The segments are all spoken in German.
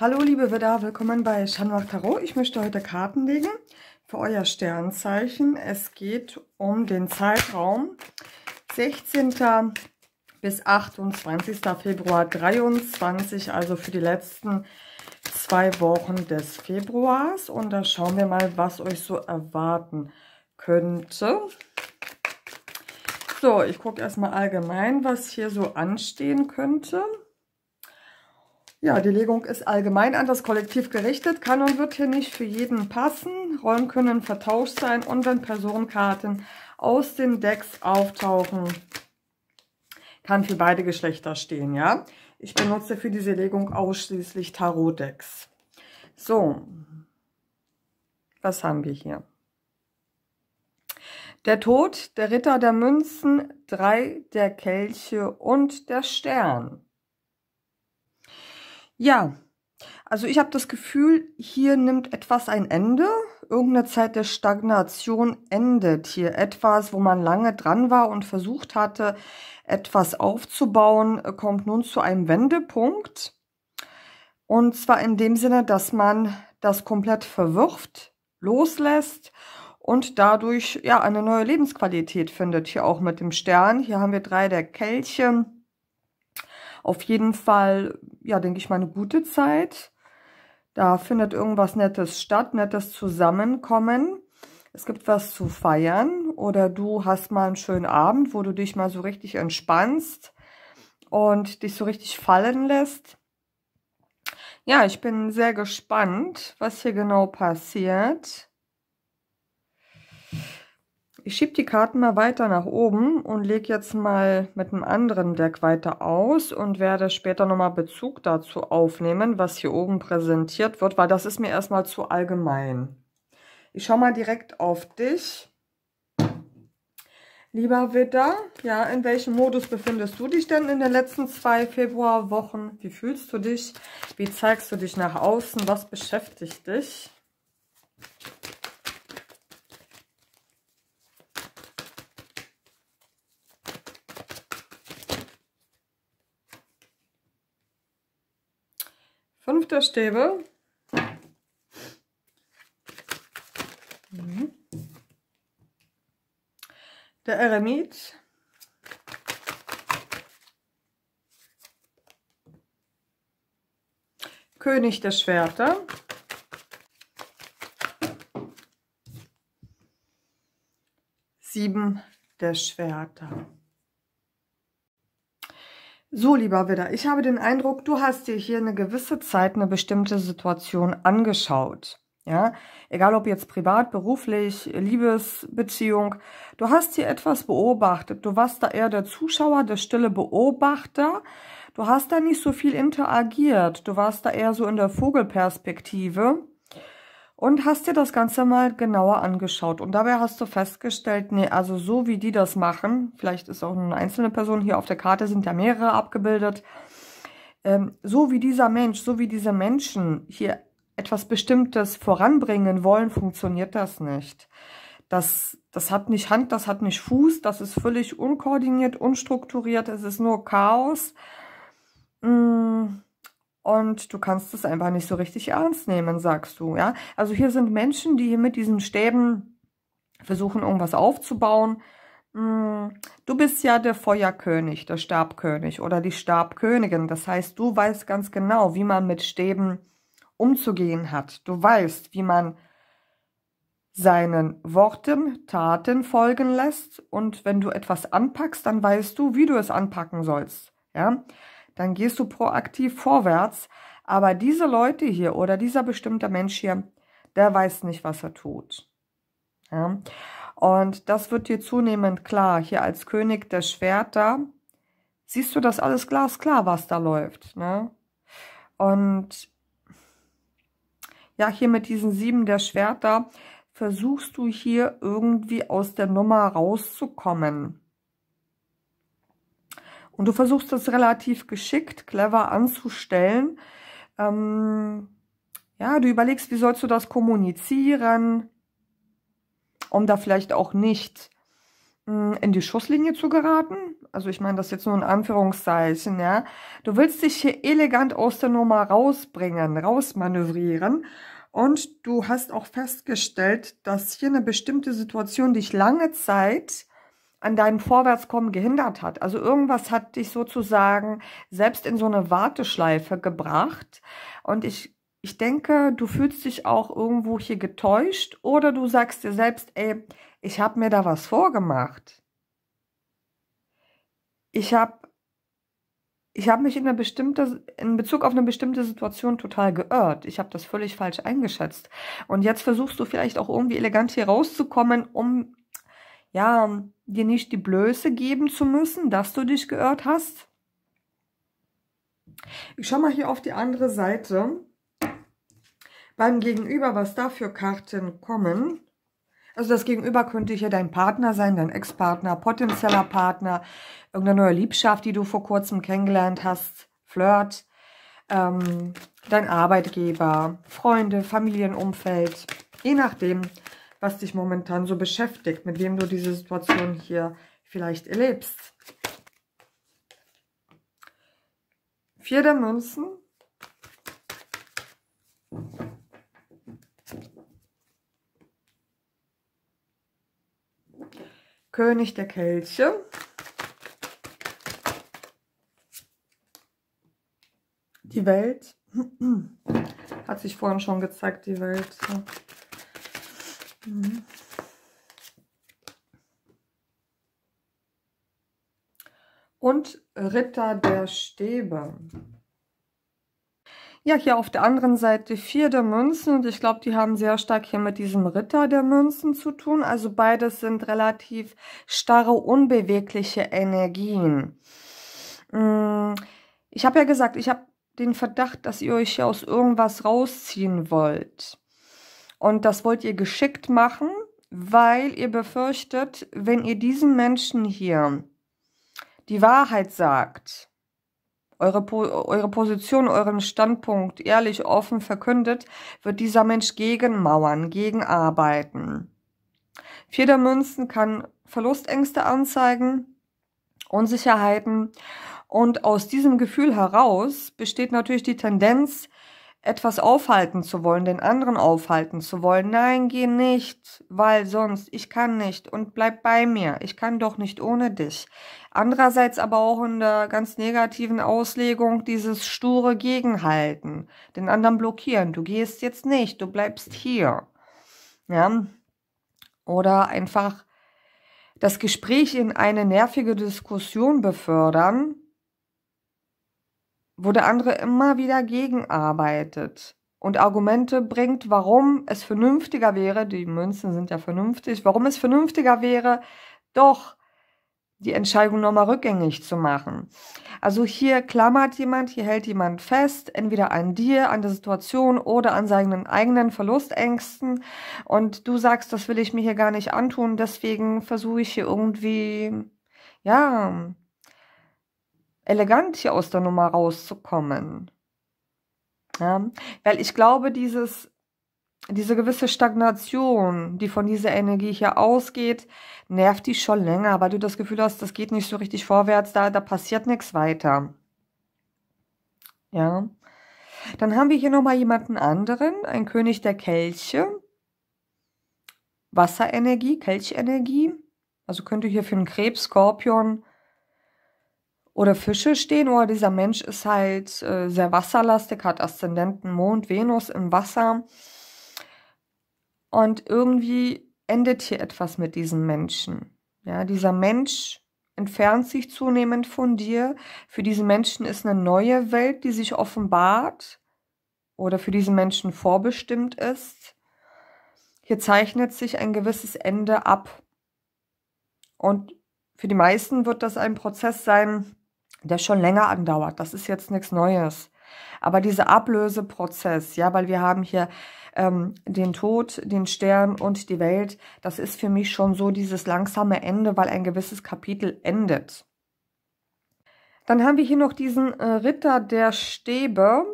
Hallo liebe Widder, willkommen bei Chanwach Tarot. Ich möchte heute Karten legen für euer Sternzeichen. Es geht um den Zeitraum 16. bis 28. Februar 23, also für die letzten zwei Wochen des Februars. Und da schauen wir mal, was euch so erwarten könnte. So, ich gucke erstmal allgemein, was hier so anstehen könnte. Ja, die Legung ist allgemein an das Kollektiv gerichtet, kann und wird hier nicht für jeden passen. Rollen können vertauscht sein und wenn Personenkarten aus den Decks auftauchen, kann für beide Geschlechter stehen, ja. Ich benutze für diese Legung ausschließlich Tarot-Decks. So, was haben wir hier? Der Tod, der Ritter der Münzen, drei der Kelche und der Stern. Ja, also ich habe das Gefühl, hier nimmt etwas ein Ende. Irgendeine Zeit der Stagnation endet hier etwas, wo man lange dran war und versucht hatte, etwas aufzubauen, äh, kommt nun zu einem Wendepunkt. Und zwar in dem Sinne, dass man das komplett verwirft, loslässt und dadurch ja eine neue Lebensqualität findet. Hier auch mit dem Stern. Hier haben wir drei der Kelche. Auf jeden Fall ja, denke ich mal, eine gute Zeit. Da findet irgendwas Nettes statt, nettes Zusammenkommen. Es gibt was zu feiern oder du hast mal einen schönen Abend, wo du dich mal so richtig entspannst und dich so richtig fallen lässt. Ja, ich bin sehr gespannt, was hier genau passiert. Ich schiebe die Karten mal weiter nach oben und lege jetzt mal mit einem anderen Deck weiter aus und werde später nochmal Bezug dazu aufnehmen, was hier oben präsentiert wird, weil das ist mir erstmal zu allgemein. Ich schaue mal direkt auf dich. Lieber Widder, ja, in welchem Modus befindest du dich denn in den letzten zwei Februarwochen? Wie fühlst du dich? Wie zeigst du dich nach außen? Was beschäftigt dich? Butterstäbe. Mhm. Der Eremit. König der Schwerter. Sieben der Schwerter. So, lieber Widder, ich habe den Eindruck, du hast dir hier eine gewisse Zeit eine bestimmte Situation angeschaut. Ja, egal ob jetzt privat, beruflich, Liebesbeziehung, du hast hier etwas beobachtet. Du warst da eher der Zuschauer, der stille Beobachter. Du hast da nicht so viel interagiert. Du warst da eher so in der Vogelperspektive und hast dir das Ganze mal genauer angeschaut. Und dabei hast du festgestellt, nee, also so wie die das machen, vielleicht ist auch nur eine einzelne Person hier auf der Karte, sind ja mehrere abgebildet, ähm, so wie dieser Mensch, so wie diese Menschen hier etwas Bestimmtes voranbringen wollen, funktioniert das nicht. Das, das hat nicht Hand, das hat nicht Fuß, das ist völlig unkoordiniert, unstrukturiert, es ist nur Chaos. Mmh und du kannst es einfach nicht so richtig ernst nehmen, sagst du, ja. Also hier sind Menschen, die mit diesen Stäben versuchen, irgendwas aufzubauen. Hm, du bist ja der Feuerkönig, der Stabkönig oder die Stabkönigin. Das heißt, du weißt ganz genau, wie man mit Stäben umzugehen hat. Du weißt, wie man seinen Worten, Taten folgen lässt. Und wenn du etwas anpackst, dann weißt du, wie du es anpacken sollst. Ja, dann gehst du proaktiv vorwärts. Aber diese Leute hier oder dieser bestimmte Mensch hier, der weiß nicht, was er tut. Ja? Und das wird dir zunehmend klar. Hier als König der Schwerter siehst du das alles glasklar, was da läuft. Ne? Und ja, hier mit diesen sieben der Schwerter versuchst du hier irgendwie aus der Nummer rauszukommen. Und du versuchst das relativ geschickt, clever anzustellen. Ähm, ja, du überlegst, wie sollst du das kommunizieren, um da vielleicht auch nicht mh, hm, in die Schusslinie zu geraten. Also ich meine das jetzt nur in Anführungszeichen, ja. Du willst dich hier elegant aus der Nummer rausbringen, rausmanövrieren. Und du hast auch festgestellt, dass hier eine bestimmte Situation dich lange Zeit an deinem Vorwärtskommen gehindert hat. Also irgendwas hat dich sozusagen selbst in so eine Warteschleife gebracht. Und ich, ich denke, du fühlst dich auch irgendwo hier getäuscht oder du sagst dir selbst, ey, ich habe mir da was vorgemacht. Ich habe ich hab mich in eine bestimmte, in Bezug auf eine bestimmte Situation total geirrt. Ich habe das völlig falsch eingeschätzt. Und jetzt versuchst du vielleicht auch irgendwie elegant hier rauszukommen, um ja, dir nicht die Blöße geben zu müssen, dass du dich geirrt hast. Ich schaue mal hier auf die andere Seite. Beim Gegenüber, was da für Karten kommen. Also das Gegenüber könnte hier dein Partner sein, dein Ex-Partner, potenzieller Partner, irgendeine neue Liebschaft, die du vor kurzem kennengelernt hast, Flirt, ähm, dein Arbeitgeber, Freunde, Familienumfeld, je nachdem, was dich momentan so beschäftigt, mit wem du diese Situation hier vielleicht erlebst. Vier der Münzen. König der Kelche. Die Welt. Hat sich vorhin schon gezeigt, die Welt. Mhm. Und Ritter der Stäbe. Ja, hier auf der anderen Seite vier der Münzen und ich glaube, die haben sehr stark hier mit diesem Ritter der Münzen zu tun. Also beides sind relativ starre, unbewegliche Energien. Mhm. Ich habe ja gesagt, ich habe den Verdacht, dass ihr euch hier aus irgendwas rausziehen wollt. Und das wollt ihr geschickt machen, weil ihr befürchtet, wenn ihr diesem Menschen hier die Wahrheit sagt, eure, po eure Position, euren Standpunkt ehrlich, offen verkündet, wird dieser Mensch gegenmauern, gegenarbeiten. Vier der Münzen kann Verlustängste anzeigen, Unsicherheiten. Und aus diesem Gefühl heraus besteht natürlich die Tendenz, etwas aufhalten zu wollen, den anderen aufhalten zu wollen. Nein, geh nicht, weil sonst ich kann nicht und bleib bei mir. Ich kann doch nicht ohne dich. Andererseits aber auch in der ganz negativen Auslegung dieses sture Gegenhalten, den anderen blockieren. Du gehst jetzt nicht, du bleibst hier. Ja? Oder einfach das Gespräch in eine nervige Diskussion befördern, wo der andere immer wieder gegenarbeitet und Argumente bringt, warum es vernünftiger wäre, die Münzen sind ja vernünftig, warum es vernünftiger wäre, doch die Entscheidung nochmal rückgängig zu machen. Also hier klammert jemand, hier hält jemand fest, entweder an dir, an der Situation oder an seinen eigenen Verlustängsten. Und du sagst, das will ich mir hier gar nicht antun, deswegen versuche ich hier irgendwie, ja, elegant hier aus der Nummer rauszukommen. Ja? Weil ich glaube, dieses, diese gewisse Stagnation, die von dieser Energie hier ausgeht, nervt dich schon länger, weil du das Gefühl hast, das geht nicht so richtig vorwärts, da, da passiert nichts weiter. Ja. Dann haben wir hier nochmal jemanden anderen, ein König der Kelche. Wasserenergie, Kelchenergie. Also könnte hier für einen Krebs, Skorpion, oder Fische stehen, oder dieser Mensch ist halt äh, sehr wasserlastig, hat Aszendenten Mond, Venus im Wasser. Und irgendwie endet hier etwas mit diesem Menschen. Ja, dieser Mensch entfernt sich zunehmend von dir. Für diesen Menschen ist eine neue Welt, die sich offenbart oder für diesen Menschen vorbestimmt ist. Hier zeichnet sich ein gewisses Ende ab. Und für die meisten wird das ein Prozess sein, der schon länger andauert. Das ist jetzt nichts Neues. Aber dieser Ablöseprozess, ja, weil wir haben hier ähm, den Tod, den Stern und die Welt, das ist für mich schon so dieses langsame Ende, weil ein gewisses Kapitel endet. Dann haben wir hier noch diesen äh, Ritter der Stäbe.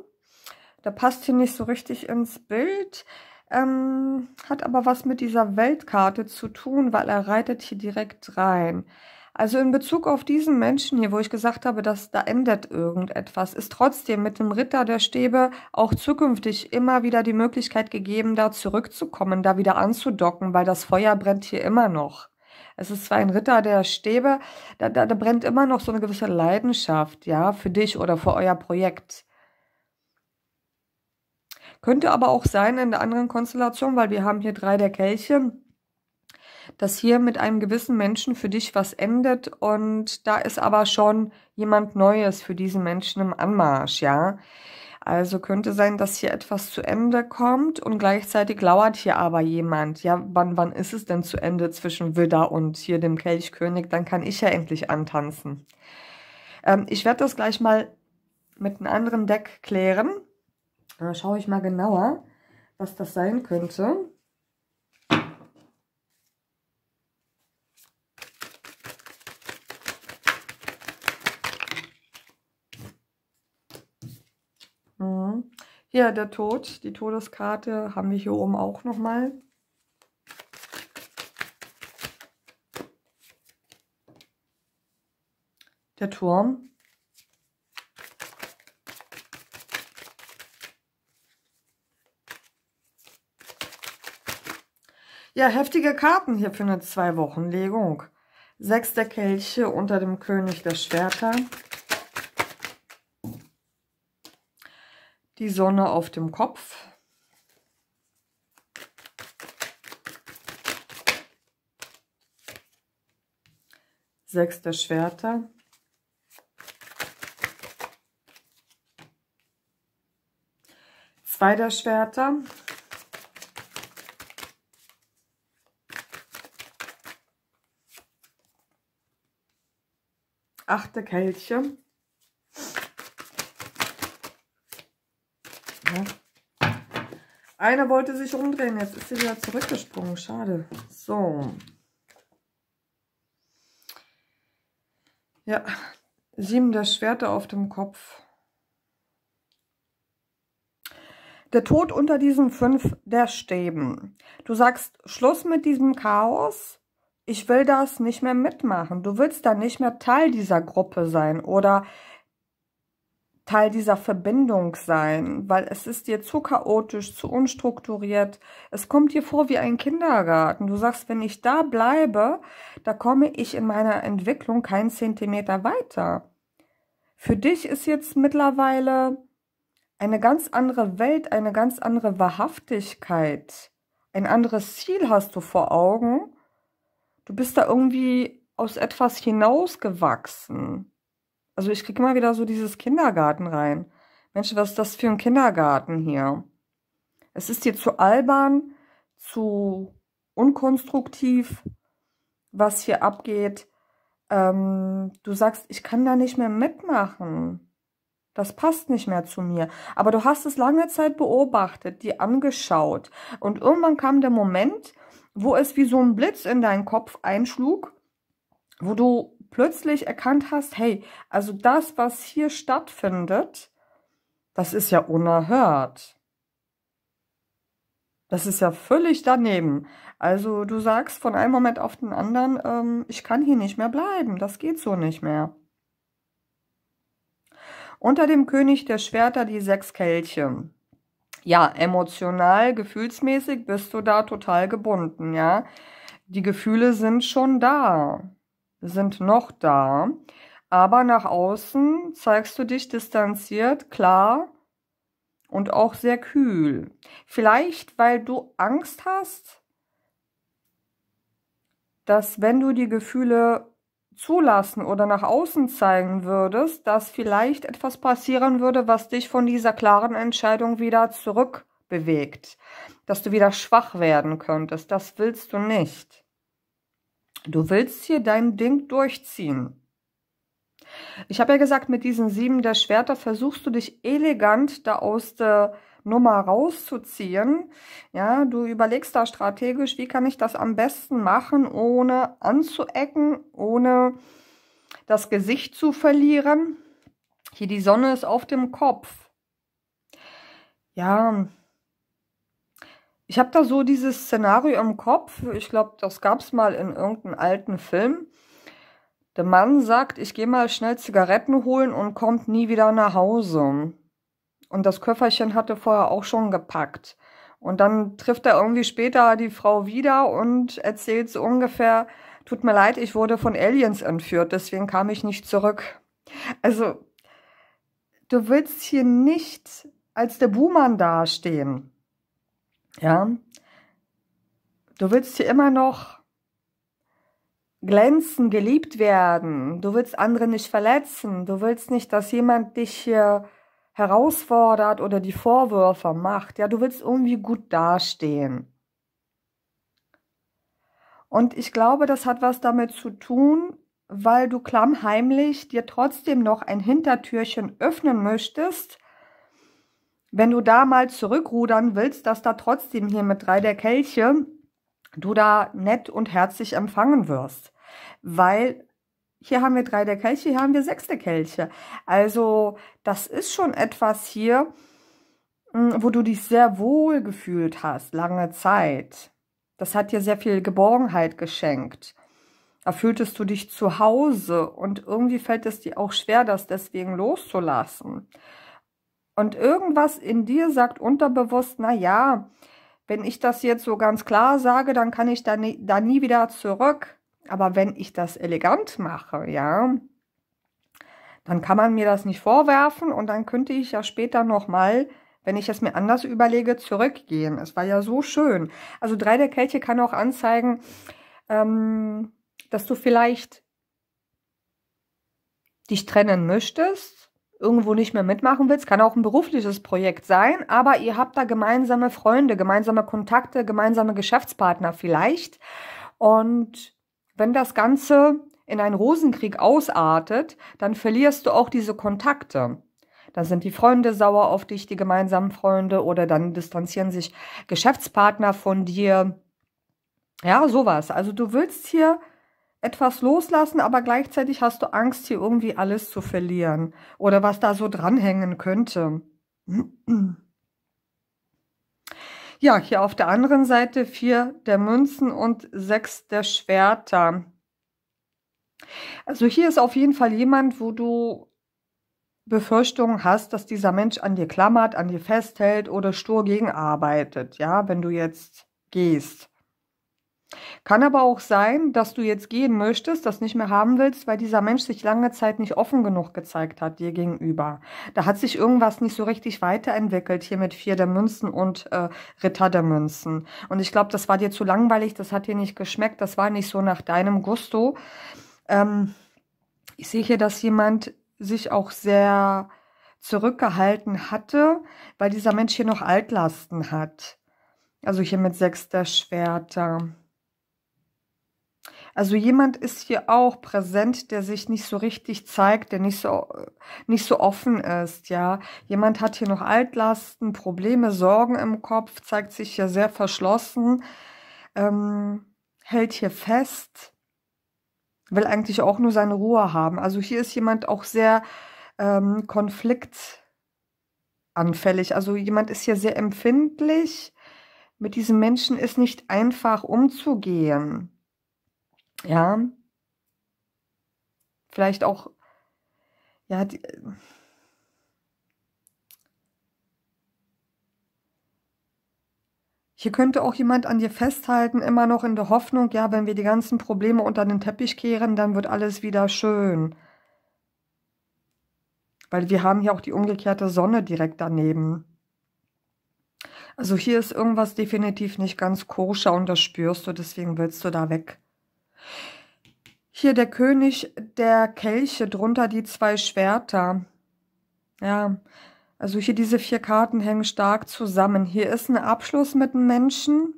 Der passt hier nicht so richtig ins Bild. Ähm, hat aber was mit dieser Weltkarte zu tun, weil er reitet hier direkt rein. Also in Bezug auf diesen Menschen hier, wo ich gesagt habe, dass da endet irgendetwas, ist trotzdem mit dem Ritter der Stäbe auch zukünftig immer wieder die Möglichkeit gegeben, da zurückzukommen, da wieder anzudocken, weil das Feuer brennt hier immer noch. Es ist zwar ein Ritter der Stäbe, da, da, da brennt immer noch so eine gewisse Leidenschaft, ja, für dich oder für euer Projekt. Könnte aber auch sein in der anderen Konstellation, weil wir haben hier drei der Kelche dass hier mit einem gewissen Menschen für dich was endet und da ist aber schon jemand Neues für diesen Menschen im Anmarsch, ja. Also könnte sein, dass hier etwas zu Ende kommt und gleichzeitig lauert hier aber jemand. Ja, wann, wann ist es denn zu Ende zwischen Widder und hier dem Kelchkönig? Dann kann ich ja endlich antanzen. Ähm, ich werde das gleich mal mit einem anderen Deck klären. Da äh, schaue ich mal genauer, was das sein könnte. Ja, der Tod, die Todeskarte haben wir hier oben auch nochmal. Der Turm. Ja, heftige Karten hier für eine Zwei-Wochen-Legung. Sechs der Kelche unter dem König der Schwerter. die Sonne auf dem Kopf. Sechster Schwerter. Zweiter Schwerter. Achte Kelche. Einer wollte sich umdrehen, jetzt ist sie wieder zurückgesprungen. Schade. So. Ja, sieben der Schwerter auf dem Kopf. Der Tod unter diesen fünf der Stäben. Du sagst, Schluss mit diesem Chaos. Ich will das nicht mehr mitmachen. Du willst da nicht mehr Teil dieser Gruppe sein. Oder Teil dieser Verbindung sein, weil es ist dir zu chaotisch, zu unstrukturiert. Es kommt dir vor wie ein Kindergarten. Du sagst, wenn ich da bleibe, da komme ich in meiner Entwicklung keinen Zentimeter weiter. Für dich ist jetzt mittlerweile eine ganz andere Welt, eine ganz andere Wahrhaftigkeit. Ein anderes Ziel hast du vor Augen. Du bist da irgendwie aus etwas hinausgewachsen. Also ich kriege immer wieder so dieses Kindergarten rein. Mensch, was ist das für ein Kindergarten hier? Es ist hier zu albern, zu unkonstruktiv, was hier abgeht. Ähm, du sagst, ich kann da nicht mehr mitmachen. Das passt nicht mehr zu mir. Aber du hast es lange Zeit beobachtet, dir angeschaut. Und irgendwann kam der Moment, wo es wie so ein Blitz in deinen Kopf einschlug wo du plötzlich erkannt hast, hey, also das, was hier stattfindet, das ist ja unerhört. Das ist ja völlig daneben. Also du sagst von einem Moment auf den anderen, ähm, ich kann hier nicht mehr bleiben, das geht so nicht mehr. Unter dem König der Schwerter die sechs Kelche. Ja, emotional, gefühlsmäßig bist du da total gebunden, ja. Die Gefühle sind schon da sind noch da, aber nach außen zeigst du dich distanziert, klar und auch sehr kühl. Vielleicht, weil du Angst hast, dass wenn du die Gefühle zulassen oder nach außen zeigen würdest, dass vielleicht etwas passieren würde, was dich von dieser klaren Entscheidung wieder zurückbewegt, dass du wieder schwach werden könntest. Das willst du nicht. Du willst hier dein Ding durchziehen. Ich habe ja gesagt, mit diesen sieben der Schwerter versuchst du dich elegant da aus der Nummer rauszuziehen. Ja, du überlegst da strategisch, wie kann ich das am besten machen, ohne anzuecken, ohne das Gesicht zu verlieren. Hier die Sonne ist auf dem Kopf. Ja, ich habe da so dieses Szenario im Kopf. Ich glaube, das gab es mal in irgendeinem alten Film. Der Mann sagt, ich gehe mal schnell Zigaretten holen und kommt nie wieder nach Hause. Und das Köfferchen hatte vorher auch schon gepackt. Und dann trifft er irgendwie später die Frau wieder und erzählt so ungefähr, tut mir leid, ich wurde von Aliens entführt, deswegen kam ich nicht zurück. Also, du willst hier nicht als der Buhmann dastehen. Ja. Du willst hier immer noch glänzen, geliebt werden. Du willst andere nicht verletzen. Du willst nicht, dass jemand dich hier herausfordert oder die Vorwürfe macht. Ja, du willst irgendwie gut dastehen. Und ich glaube, das hat was damit zu tun, weil du klammheimlich dir trotzdem noch ein Hintertürchen öffnen möchtest, wenn du da mal zurückrudern willst, dass da trotzdem hier mit drei der Kelche du da nett und herzlich empfangen wirst. Weil hier haben wir drei der Kelche, hier haben wir sechs der Kelche. Also das ist schon etwas hier, hm, wo du dich sehr wohl gefühlt hast, lange Zeit. Das hat dir sehr viel Geborgenheit geschenkt. Da fühltest du dich zu Hause und irgendwie fällt es dir auch schwer, das deswegen loszulassen. Und irgendwas in dir sagt unterbewusst, na ja, wenn ich das jetzt so ganz klar sage, dann kann ich da nie, da nie wieder zurück. Aber wenn ich das elegant mache, ja, dann kann man mir das nicht vorwerfen und dann könnte ich ja später nochmal, wenn ich es mir anders überlege, zurückgehen. Es war ja so schön. Also drei der Kelche kann auch anzeigen, ähm, dass du vielleicht dich trennen möchtest irgendwo nicht mehr mitmachen willst, kann auch ein berufliches Projekt sein, aber ihr habt da gemeinsame Freunde, gemeinsame Kontakte, gemeinsame Geschäftspartner vielleicht. Und wenn das Ganze in einen Rosenkrieg ausartet, dann verlierst du auch diese Kontakte. Dann sind die Freunde sauer auf dich, die gemeinsamen Freunde, oder dann distanzieren sich Geschäftspartner von dir. Ja, sowas. Also du willst hier etwas loslassen, aber gleichzeitig hast du Angst, hier irgendwie alles zu verlieren oder was da so dranhängen könnte. Ja, hier auf der anderen Seite vier der Münzen und sechs der Schwerter. Also hier ist auf jeden Fall jemand, wo du Befürchtungen hast, dass dieser Mensch an dir klammert, an dir festhält oder stur gegenarbeitet, ja, wenn du jetzt gehst. Kann aber auch sein, dass du jetzt gehen möchtest, das nicht mehr haben willst, weil dieser Mensch sich lange Zeit nicht offen genug gezeigt hat dir gegenüber. Da hat sich irgendwas nicht so richtig weiterentwickelt hier mit Vier der Münzen und äh, Ritter der Münzen. Und ich glaube, das war dir zu langweilig, das hat dir nicht geschmeckt, das war nicht so nach deinem Gusto. Ähm, ich sehe hier, dass jemand sich auch sehr zurückgehalten hatte, weil dieser Mensch hier noch Altlasten hat. Also hier mit Sechs der Schwerter. Also jemand ist hier auch präsent, der sich nicht so richtig zeigt, der nicht so, nicht so offen ist, ja. Jemand hat hier noch Altlasten, Probleme, Sorgen im Kopf, zeigt sich hier sehr verschlossen, ähm, hält hier fest, will eigentlich auch nur seine Ruhe haben. Also hier ist jemand auch sehr ähm, konfliktanfällig. Also jemand ist hier sehr empfindlich. Mit diesem Menschen ist nicht einfach umzugehen ja, vielleicht auch, ja, die, äh, Hier könnte auch jemand an dir festhalten, immer noch in der Hoffnung, ja, wenn wir die ganzen Probleme unter den Teppich kehren, dann wird alles wieder schön. Weil wir haben hier auch die umgekehrte Sonne direkt daneben. Also hier ist irgendwas definitiv nicht ganz koscher und das spürst du, deswegen willst du da weg. Hier der König der Kelche, drunter die zwei Schwerter. Ja, also hier diese vier Karten hängen stark zusammen. Hier ist ein Abschluss mit einem Menschen.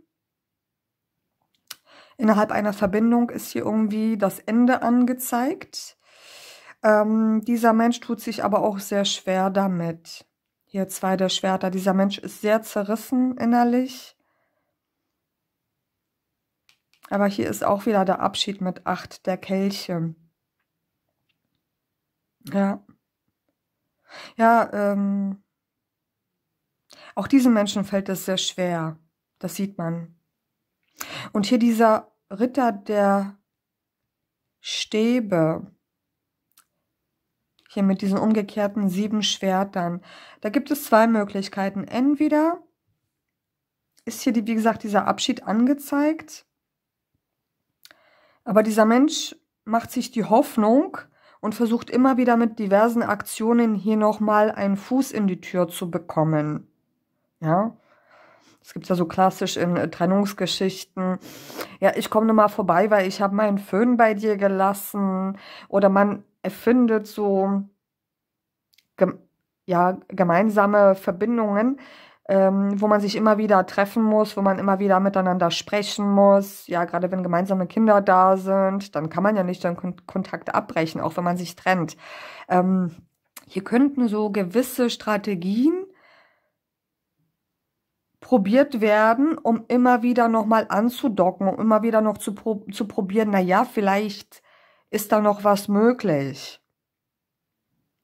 Innerhalb einer Verbindung ist hier irgendwie das Ende angezeigt. Ähm, dieser Mensch tut sich aber auch sehr schwer damit. Hier zwei der Schwerter. Dieser Mensch ist sehr zerrissen innerlich. Aber hier ist auch wieder der Abschied mit acht der Kelche. Ja. Ja, ähm, auch diesen Menschen fällt es sehr schwer. Das sieht man. Und hier dieser Ritter der Stäbe. Hier mit diesen umgekehrten sieben Schwertern. Da gibt es zwei Möglichkeiten. Entweder ist hier, die, wie gesagt, dieser Abschied angezeigt aber dieser Mensch macht sich die Hoffnung und versucht immer wieder mit diversen Aktionen hier nochmal einen Fuß in die Tür zu bekommen. Ja. Das gibt es ja so klassisch in äh, Trennungsgeschichten. Ja, ich komme mal vorbei, weil ich habe meinen Föhn bei dir gelassen. Oder man erfindet so ja, gemeinsame Verbindungen, ähm, wo man sich immer wieder treffen muss, wo man immer wieder miteinander sprechen muss. Ja, gerade wenn gemeinsame Kinder da sind, dann kann man ja nicht den Kon Kontakt abbrechen, auch wenn man sich trennt. Ähm, hier könnten so gewisse Strategien probiert werden, um immer wieder nochmal anzudocken, um immer wieder noch zu, pro zu probieren, na ja, vielleicht ist da noch was möglich.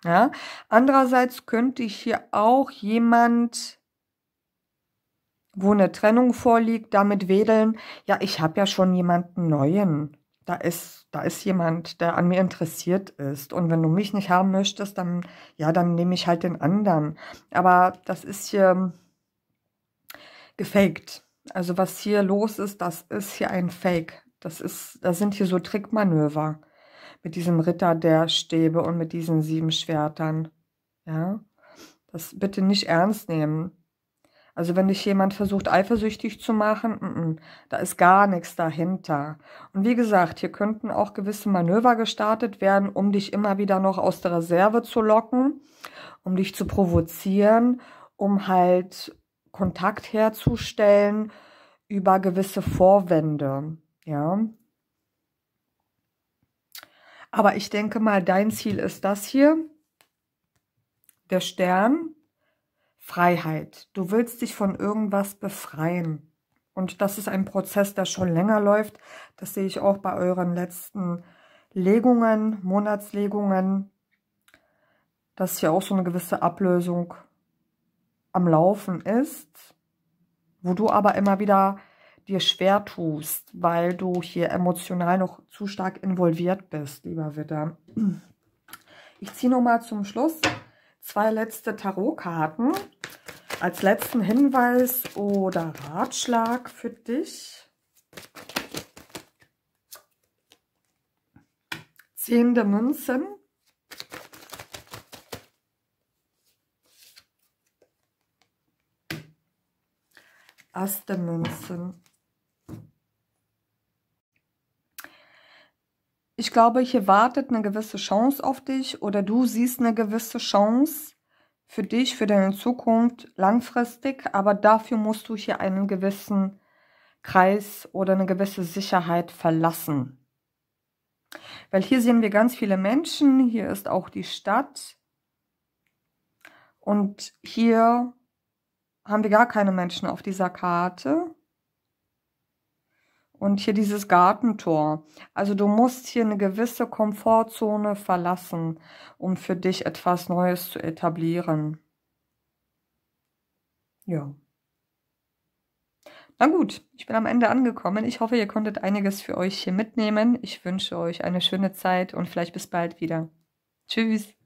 Ja? Andererseits könnte ich hier auch jemand wo eine Trennung vorliegt, damit wedeln, ja, ich habe ja schon jemanden neuen. Da ist, da ist jemand, der an mir interessiert ist. Und wenn du mich nicht haben möchtest, dann, ja, dann nehme ich halt den anderen. Aber das ist hier gefaked. Also was hier los ist, das ist hier ein Fake. Das ist, da sind hier so Trickmanöver mit diesem Ritter der Stäbe und mit diesen sieben Schwertern. Ja, das bitte nicht ernst nehmen. Also wenn dich jemand versucht eifersüchtig zu machen, n mm, -n, mm, da ist gar nichts dahinter. Und wie gesagt, hier könnten auch gewisse Manöver gestartet werden, um dich immer wieder noch aus der Reserve zu locken, um dich zu provozieren, um halt Kontakt herzustellen über gewisse Vorwände. Ja, aber ich denke mal, dein Ziel ist das hier, der Stern. Freiheit. Du willst dich von irgendwas befreien. Und das ist ein Prozess, der schon länger läuft. Das sehe ich auch bei euren letzten Legungen, Monatslegungen, dass hier auch so eine gewisse Ablösung am Laufen ist, wo du aber immer wieder dir schwer tust, weil du hier emotional noch zu stark involviert bist, lieber Witter. Ich ziehe nochmal zum Schluss zwei letzte Tarotkarten als letzten Hinweis oder Ratschlag für dich. Zehn der Münzen. Ass Münzen. Ich glaube, hier wartet eine gewisse Chance auf dich oder du siehst eine gewisse Chance für dich, für deine Zukunft langfristig, aber dafür musst du hier einen gewissen Kreis oder eine gewisse Sicherheit verlassen. Weil hier sehen wir ganz viele Menschen, hier ist auch die Stadt und hier haben wir gar keine Menschen auf dieser Karte. Und hier dieses Gartentor. Also du musst hier eine gewisse Komfortzone verlassen, um für dich etwas Neues zu etablieren. Ja. Na gut, ich bin am Ende angekommen. Ich hoffe, ihr konntet einiges für euch hier mitnehmen. Ich wünsche euch eine schöne Zeit und vielleicht bis bald wieder. Tschüss.